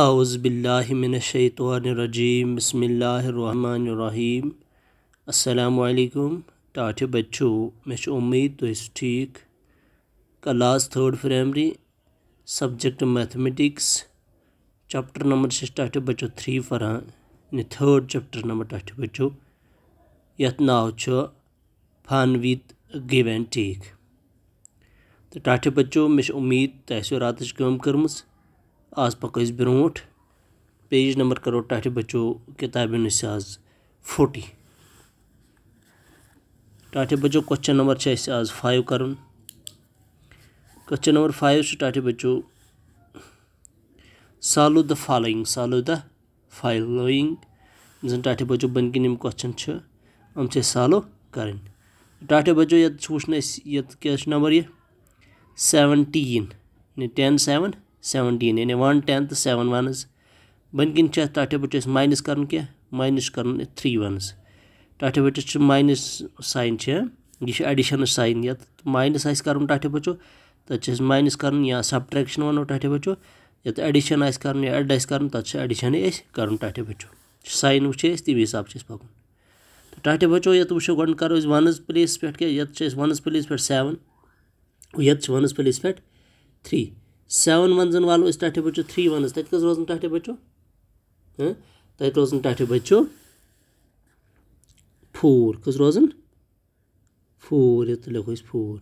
आउज़बिल्लिमिनशैतरजीम बसमीम अल्लाम टाठे बच्चो मे उम्मीद तो ठीक class third primary subject mathematics chapter number से टाठे बच्चो थ्री फर यानी थर्ड चैप्टर नंबर टाठे बच्चो ये नाव fun with give and take तो टाठे बच्चो मे उम्मीद तुम रात कर्म कर्म आज पको ब्रो पेज नंबर करो टठ बचो किताबन आज फोटी टाठे बचो क्वेश्चन नंबर आज फाइव कर क्वेश्चन नंबर फाइव टाठे बचो solve the following solve the following जन टाठे बचो बन कम क्वेश्चन हम सालो कर टाठे बचो ये वो क्या नंबर यह सेवनटीन टेन सेवन सेवनटीन यानी वन टेंथ सेवन वन बन किन तटे माइनस कर क्या माइनस कर थ्री वन तटे पे माइनस साइन यह एडिशन साइन ये माइनस आर तटे पे तथा माइनस कर या वनो वो बचो पे ये एडिशन कर एड कर एडिशन कर तटे पे साइन वे तमें हिसाब से पकन तटे बचो ये वो गो करो वनस प्लेस पे क्या ये वनस प्लेस पे सेवन ये वनस प्लेस पे थ्री سیٚون وَن زَن والو أسۍ ٹاٹھِ بَچو تھرٛی وَنٕز تَتہِ کٔژ روزان ٹاٹھِ بَچو تَتہِ روزان ٹاٹھِ بَچو فور کٔژ روزان فور ییٚتہِ لیٚکھو أسۍ فور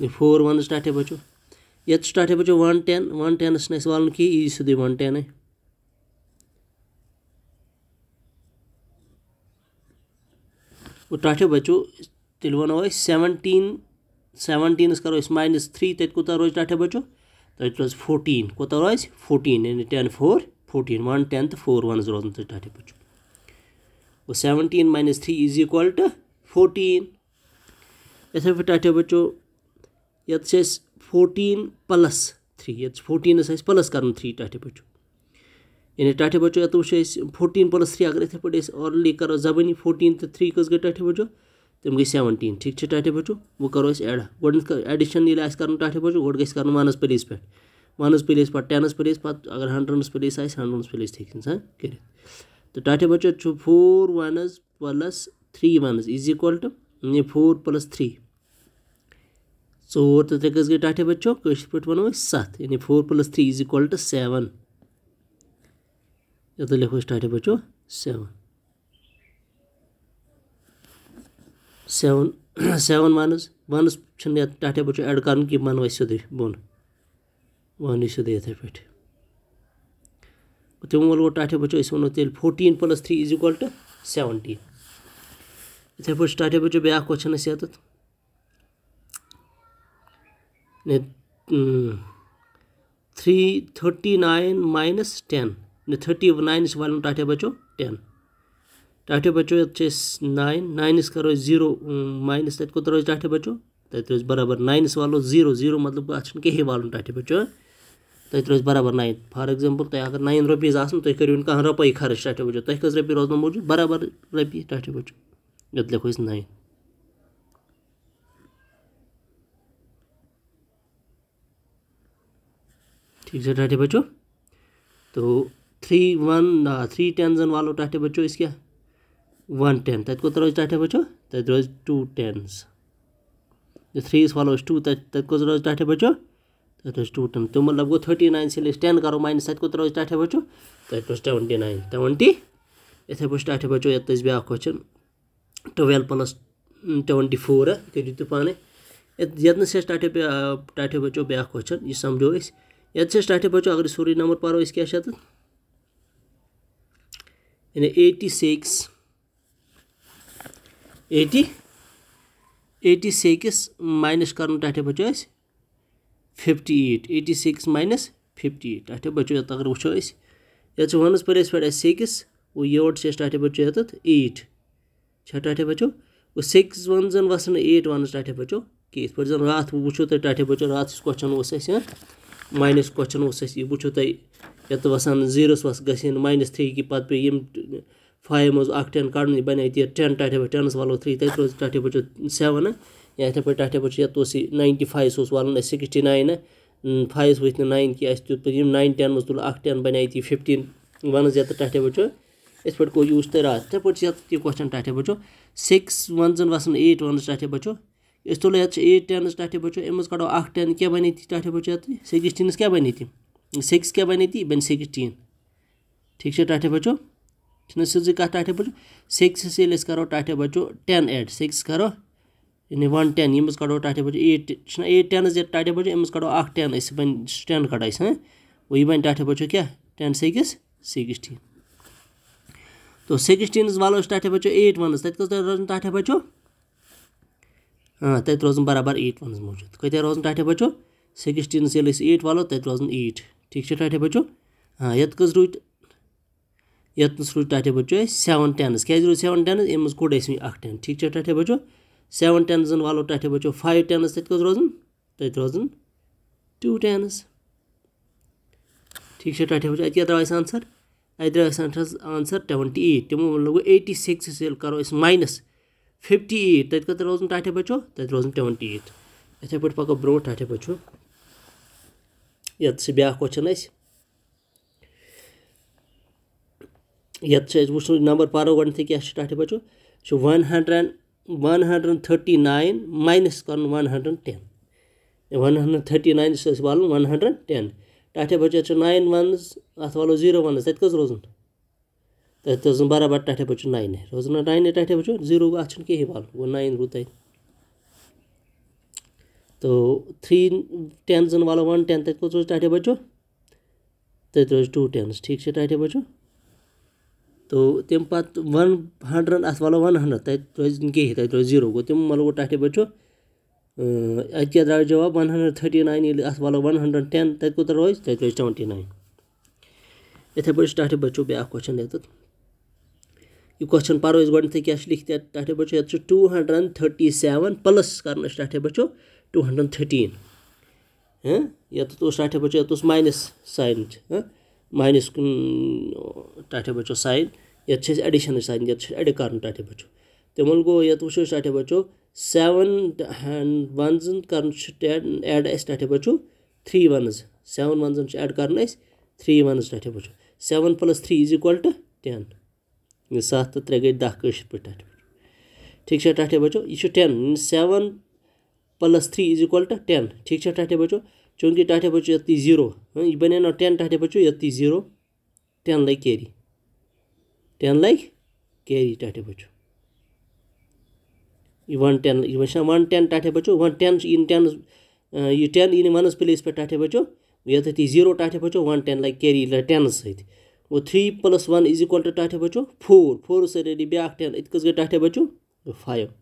یہِ فور وَنٕز ٹاٹھِ بَچو ییٚتہِ چھُ ٹاٹھِ بَچو وَن ٹٮ۪ن وَن ٹٮ۪نَس نہٕ اَسہِ والُن کِہیٖنۍ یی سیوٚدُے وَن ٹٮ۪نٕے گوٚو ٹاٹھِ بَچو तिलवन हो सेवनटीन सेवनटीन करो रोज माइनस थ्री तथा कोत रोज अठे बचो तथा रोज फोर्टीन कोत रोज फोर्टीन यानी ten four fourteen one ten तो फोर वन रोजन तथा बचो वो seventeen minus three is equal to fourteen इथे पे अठे बचो ये फोर्टीन प्लस थ्री ये फोर्टीन प्लस कर थ्री अठे बचो यानी टाठे बचो ये वो फोर्टीन प्लस थ्री अगर इथे पे करो जबानी फोर्टीन तो थ्री कस गई टाठे बचो तम गई सेवनटीन ठीक है टाठे बचो वो करो एड ग एडिशन ये कर टाठे बचो गोड ग वनस प्लेस पे वनस प्लेस पे टेनस प्लेस पे अगर हंड्रडस प्लेस आए हंड्रडस प्लेस तक इंसान कर तो टाठे बचो four ones plus three ones is equal to four plus three ोर तो तक गई टाठे बचो पे वनो सत यानी four plus three is equal to seven ये तो लिखो टाठे बचो seven seven seven ones ones چھِنہٕ یَتھ تَتھ یَپٲرۍ چھُ اٮ۪ڈ کَرُن کینٛہہ وَنو أسۍ سیوٚدُے بۄن وَنو سیوٚدُے یِتھَے پٲٹھۍ تِمو لوگ ٹاٹھِ بٔچو أسۍ وَنو تیٚلہِ fourteen plus three is equal to seventeen یِتھَے پٲٹھۍ چھُ ٹاٹھِ بٔچو بیٛاکھ کوٚسچَن اَسہِ ییٚتٮ۪تھ تھِرٛی تھٔٹی نایِن ماینَس ٹٮ۪ن تھٔٹی ناینَس والُن ٹاٹھِ بَچو ٹٮ۪ن टाठे बचो ये नाइन नाइन करो जीरो माइनस तक करो टाठे बचो तो रोज बराबर नाइनस वालो जीरो जीरो मतलब अच्छा कहें वाल टाठे बचो तो तथ बराबर नाइन फॉर एग्जाम्पल तुम अगर नाइन रुपीज तुम करो कह रुपये खर्च टाठे बचो तुम कस रुपये रोजन मौजूद बराबर रुपये टाठे बचो ये लिखो नाइन ठीक है टाठे बचो तो थ्री वन थ्री जन वालों टाठे बचो इस क्या वन टेन तत्कोत्तर स्टार्ट है बच्चों तत्रोज two tens three follows two तत्कोत्तर स्टार्ट है बच्चों तत्रोज टू टेन तो मतलब गो थर्टी नाइन से टेन करो माइनस रोज स्टार्ट बचो बच्चों रोज सेवेंटी नाइन सेवेंटी इथे पे स्टार्ट बचो ये ब्या question twelve plus twenty four करू तुम पाने यतन से स्टार्ट है स्टार्ट है क्वेश्चन यह समझो यत से स्टार्ट है अगर सूर्य नंबर पारो क्या यानी eighty six eighty eighty six minus कर तथे बचो fifty eight eighty six minus fifty eight अठे बचो अगर तो वो ये वनस पे पे सिक्स वो योट से अठे बचो ये एट अठे बचो वो सिक्स वन जन वसन एट वन अठे बचो कह पे जन रात वो अठे तो बचो रात क्वेश्चन उस माइनस क्वेश्चन उस वो तुम ये वसान जीरोस वस ग माइनस थ्री कि पे فایو منٛز اَکھ ٹٮ۪ن کَڑُن یہِ بَنہِ ییٚتہِ ٹٮ۪ن ٹاٹھے پٮ۪ٹھ ٹٮ۪نَس والو تھرٛی تَتہِ روزِ ٹاٹھے پٮ۪ٹھ سٮ۪وَن یا یِتھَے پٲٹھۍ ٹاٹھے پٮ۪ٹھ چھِ یَتھ اوس یہِ ناینٹی فایِو سُہ اوس والُن اَسہِ سِکِسٹی ناینہٕ فایِوَس ؤتھۍ نہٕ نایِن کینٛہہ اَسہِ دیُت پَتہٕ یِم ناین ٹٮ۪ن منٛز تُل اَکھ ٹٮ۪ن بَنیٛو ییٚتی فِفٹیٖن وَنٕز یَتَتھ ٹاٹھے پٮ۪ٹھ چھُ یِتھ پٲٹھۍ گوٚو یوٗز تہٕ راتھ یِتھَے پٲٹھۍ چھِ یَتھ یہِ کوسچَن ٹاٹھے پٮ۪ٹھ چھُ سِکِس وَنزَن وَسَن ایٹ وَنٕز ٹاٹھے پٮ۪ٹھ چھُ أسۍ تُلو یَتھ چھِ ایٹ ٹٮ۪نٕز ٹاٹھے پٮ۪ٹھ چھُ اَمہِ منٛز کَڑو اَکھ ٹٮ۪ن کیٛاہ بَنہِ ییٚتہِ ٹاٹھے پٮ۪ٹھ چھُ یَتھ سِکِسٹیٖنَس کیٛاہ بَنہِ ییٚتہِ سِکِس کیٛاہ بَنہِ ییٚتی یہِ بَنہِ سِکِسٹیٖن ٹھیٖک چھا ٹاٹھے پٮ۪ٹھ چھُ چھُنہ سیٚودُے کَتھ ٹاٹھے بَچو سِکسَس ییٚلہِ أسۍ کَرو ٹاٹھے بَچو ٹٮ۪ن ایڈ سِکِس کَرو یعنی وَن ٹٮ۪ن ییٚمِس کَڑو ٹاٹھے بَچو ایٹ چھُنہ ایٹ ٹٮ۪نٕز ییٚلہِ ٹاٹھے بَچو أمِس کَڑو اَکھ ٹٮ۪ن أسۍ سُہ بَنہِ سُہ ٹٮ۪ن کَڑو أسۍ ہاں گوٚو یہِ بَنہِ ٹاٹھے بَچو کیٛاہ ٹٮ۪ن سِکِس سِکِسٹیٖن تو سِکِسٹیٖنَس والو أسۍ ٹاٹھے بَچو ایٹ وَنٕز تَتہِ کٔژ روزان ٹاٹھے بَچو تَتہِ روزان برابر ایٹ وَنٕز موٗجوٗد کۭتیٛاہ روزان ٹاٹھے بَچو سِکِسٹیٖنَس ییٚلہِ أسۍ ایٹ والو تَتہِ روزان ایٹ ٹھیٖک چھا ٹاٹھے بَچو ہاں یَتھ کٔژ روٗدۍ यस सूझ टाटे बचो सेवन टेन्स क्या रो सेवन टेन्स अमेज कड़ अस टेन ठीक है टाटे बचो सेवन टेन्स वालो टाटे बचो फाइव टेन्स कस रोजन तथ रोजन टू टेन्स ठीक है टाटे बच्चों क्या द्राव आंसर अत द्राव आंसर आंसर ट्वेंटी एट तमो गो एटी सिक्स ये करो माइनस फिफ्टी एट तथा कत रोजन टाटे बचो तथा रोजन ट्वेंटी एट इथे पे पको ब्रो टाटे बचो ये ब्या क्वेश्चन अस ये वो नंबर पारो गए क्या स्टाटे पचो one hundred one hundred thirty nine minus कर one hundred ten one hundred thirty nine one hundred ten टाठे पचो ये नाइन वन अत वालो जीरो वन तक रोजन तथा बराबर टाठे पचो नाइन रोजन नाइन टाठे बचो जीरो अत कह वो नाइन रू तो थ्री टेन जन वालो वन टेन तक रोज टाठे पचो तथा रोज टू टेन ठीक है टाठे पचो तो तम पे वन हंड्रेड अत वो वन हंड्रेड तह रो जीरो गो तुम मतलब टाटे पचो अत क्या द्राव जवाब वन हंड्रेड थर्टी नाइन ये अत वो वन हंड्रेड टेन तक कूत रो तक रोज ट्वेंटी नाइन इथे पे टाटे पचो बे क्वेश्चन ये यह क्वेश्चन पो ग क्या लिखते टाटे पचो two hundred thirty seven plus करना टाटे पचो टू हंड्रेड थर्टीन ये टाटे पचो ये माइनस साइन माइनस कुन टाठे बचो साइन ये एडिशन साइन ये एड कर टाठे बचो तमन गो ये वो टाठे बचो सेवन हैंड वन कर टेन एड अस टाठे बचो three one seven one add कर थ्री वन टाठे बचो seven plus three is equal to ten सत तो त्रे गई दह कश पे बचो ठीक है टाठे बचो यह ten seven plus three is equal to ten ठीक है टाठे बचो चूँकि टाटे बच्चों ये जीरो बने बनो टेन टाटे बच्चों ये जीरो टेन लग कैरी टेन लग कैरी टाटे बच्चों वन टेन वह वन टेन टाटे बच्चों वन टेन इन टेन यह टेन इन वनस प्लेस पे टाटे बच्चों ये जीरो टाटे बच्चों वन टेन लग कैरी टेन सत वो three plus one is equal to टाटे बच्चों फोर फोर रेडी ब्या टेन इत गए टाटे बच्चों फाइव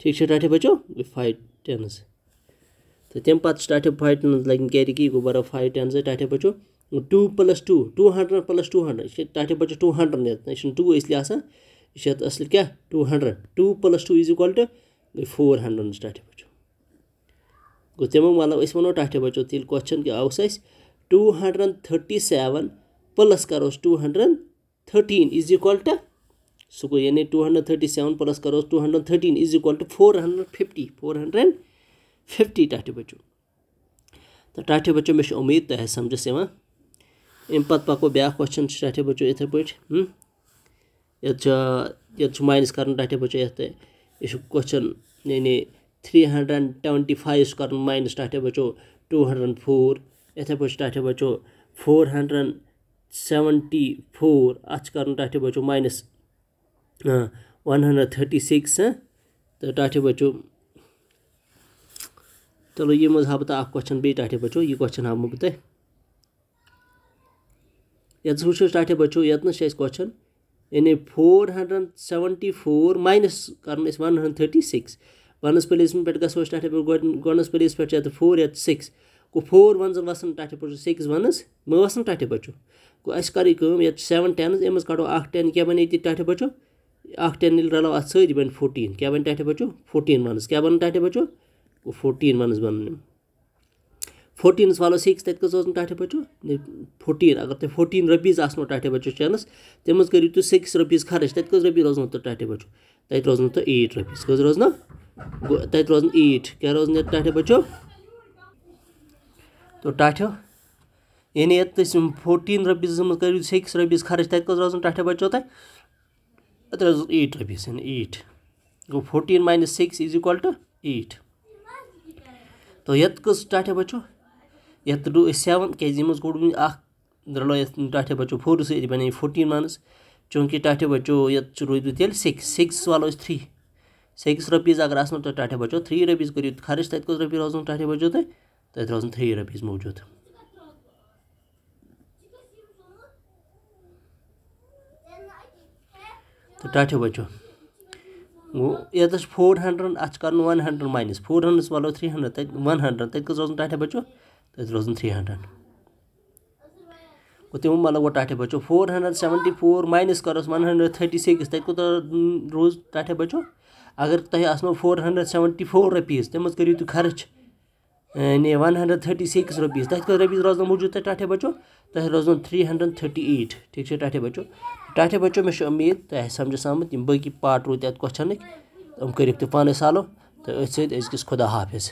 ठीक है टाटे बच्चों फाइव टेन तो तमें पे फाइटन मज लगे क्या कि गो बरो फाइव टेन से टाठे पे two plus two two hundred plus two hundred टाठे पे टू हंड्रेड यह टू इसलिए यह असल क्या two hundred two plus two is equal to गई फोर हंड्रेड टाठे पे गो तम मतलब वो टाठे बचो तेल क्वेश्चन क्या आस two hundred thirty seven plus करो two hundred thirteen is equal to सो गो यानी two hundred thirty seven plus करो two hundred thirteen is equal to four hundred fifty four hundred fifty टाठे बचो तो टाठे बचो मे उम्मीद तह तो समझस अम पे पको ब्या क्वेश्चन टाठे बच्चों इथे पे ये माइनस कर टाठे बच्चों ये क्वेश्चन यानी थ्री हंड्रेड ट्वेंटी फाइव कर माइनस टाठे बच्चों टू हंड्रेड फोर इथे पे टाठे बच्चों फोर हंड्रेड सेवेंटी फोर अत कर टाठे बच्चों minus one hundred thirty six तो टाठे बचो चलो ये मज़ा हा बता क्वेश्चन बे टाठे बचो यह क्वेश्चन हामो बह तह वो टाठे बचो ये क्वेश्चन यानी four hundred seventy four minus कर one hundred thirty six ones place पे गो टाठे पे गोडस प्लेस पे ये फोर ये सिक्स गो फोर वन जन वसन टाठे पे सिक्स वनस मैं वसन टाठे बचो गो अस ये सेवन टेनस अमेज कड़ो अ टेन क्या बन ये टाठे बचो अ टेन रलो अत सी बन फोर्टीन क्या बन टाठे बचो फोर्टीन वनस क्या बन टाठे बचो फोर्टीन ونس بنن فوٹیٖنَس والو سِکِس تَتہِ کٔژ ٲسٕم ٹاٹھے بَچو فوٹیٖن اگر تۄہہِ فوٹیٖن رۄپیٖز آسنو ٹاٹھے بَچو چَنَس تَمہِ منٛز کٔرِو تُہۍ سِکِس رۄپیٖز خرٕچ تَتہِ کٔژ رۄپیہِ روزنو تۄہہِ ٹاٹھے بَچو تَتہِ روزنو تۄہہِ ایٹ رۄپیٖز کٔژ روزنو تَتہِ روزنو ایٹ کیٛاہ روزنو تَتہِ ٹاٹھے بَچو تو ٹاٹھیو یعنی ییٚتہِ تُہۍ یِم فوٹیٖن رۄپیٖز منٛز کٔرِو سِکِس رۄپیٖز خرٕچ تَتہِ کٔژ روزنو ٹاٹھے بَچو تۄہہِ تَتہِ روزنو ایٹ رۄپیٖز یعنی ایٹ گوٚو fourteen minus six is equal to eight तो ये कस डाटे बचो ये रु सेवन क्या यम गोड़ रलो ये डाटे बचो फोर से बने फोटी मानस चूंकि डाटे बचो ये रूद तेल सिक्स सिक्स वालो थ्री सिक्स रुपीज अगर आसो तो डाटे बचो थ्री रुपीज करो खर्च तक कस रुपये रोजन डाटे बचो तो तथा रोजन थ्री रुपीज मौजूद तो डाटे बचो ये तो फोर हंड्रेड अत कर one hundred minus four hundred वालों थ्री हंड्रेड वन हंड्रेड तेज तो रोजन टाटे बचो तथ तो थ्री हंड्रेड गो तुम मतलब टाटे बचो four hundred seventy four minus करोस वन हंड्रेड थर्टी सिक्स तक कूत रोज टाटे बचो अगर तुम four hundred seventy four rupees तम करो तुम खर्च यानी one hundred thirty six rupees तथा कूत रुपी रोजन मौजूद तक बचो तथ रोजन थ्री हंड्रेड थर्टी एट ठीक है टाटे बचो ٹاٹھے بچو مے چھِ اُمید تۄہہِ آسہِ سَمجھَس آمُت یِم بٲقی پاٹ روٗدۍ اَتھ کۄسچَنٕکۍ تہ پانے سالو تہ سالو سیت اس کس خدا حافظ